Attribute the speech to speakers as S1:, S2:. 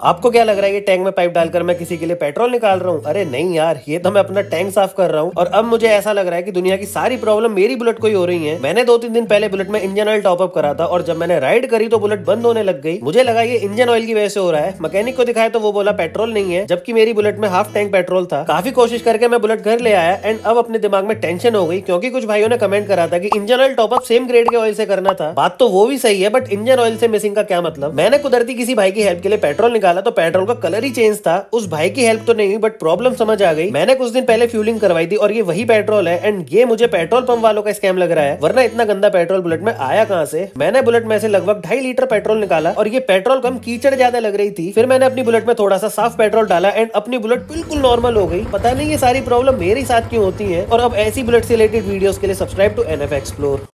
S1: आपको क्या लग रहा है ये टैंक में पाइप डालकर मैं किसी के लिए पेट्रोल निकाल रहा हूँ अरे नहीं यार ये तो मैं अपना टैंक साफ कर रहा हूँ और अब मुझे ऐसा लग रहा है कि दुनिया की सारी प्रॉब्लम मेरी बुलेट को ही हो रही है मैंने दो तीन दिन पहले बुलेट में इंजन ऑयल टॉपअप करा था और जब मैंने राइड करी तो बुलेट बंद होने लग गई मुझे लगा ये इंजन ऑयल की वजह से हो रहा है मैकेनिक को दिखाया तो वो बोला पेट्रोल नहीं है जबकि मेरी बुलेट में हाफ टैंक पेट्रोल था काफी कोशिश करके मैं बुलेट घर ले आया एंड अब अपने दिमाग में टेंशन हो गई क्योंकि कुछ भाइयों ने कमेंट करा था की engine oil top up same grade के ऑयल से करना था बात तो वो भी सही है बट इंजन ऑयल से मिसिंग का क्या मतलब मैंने कुदरती किसी भाई की हेल्प के लिए पेट्रोल निकाला तो पेट्रोल का कलर ही चेंज था उस भाई की हेल्प तो नहीं हुई बट प्रॉब्लम समझ आ गई मैंने कुछ दिन पहले फ्यूलिंग करवाई थी और ये वही पेट्रोल है एंड ये मुझे पेट्रोल पंप वालों का स्कैम लग रहा है वरना इतना गंदा पेट्रोल बुलेट में आया कहाँ से मैंने बुलेट में से लगभग ढाई लीटर पेट्रोल निकाला और ये पेट्रोल कम कीचड़ ज्यादा लग रही थी फिर मैंने अपनी बुलेट में थोड़ा सा साफ पेट्रोल डाला एंड अपनी बुलेट बिल्कुल नॉर्मल हो गई पता नहीं ये सारी प्रॉब्लम मेरे साथ क्यों होती है और अब ऐसी बुलेट से रिलेटेड वीडियो के लिए subscribe to N F explore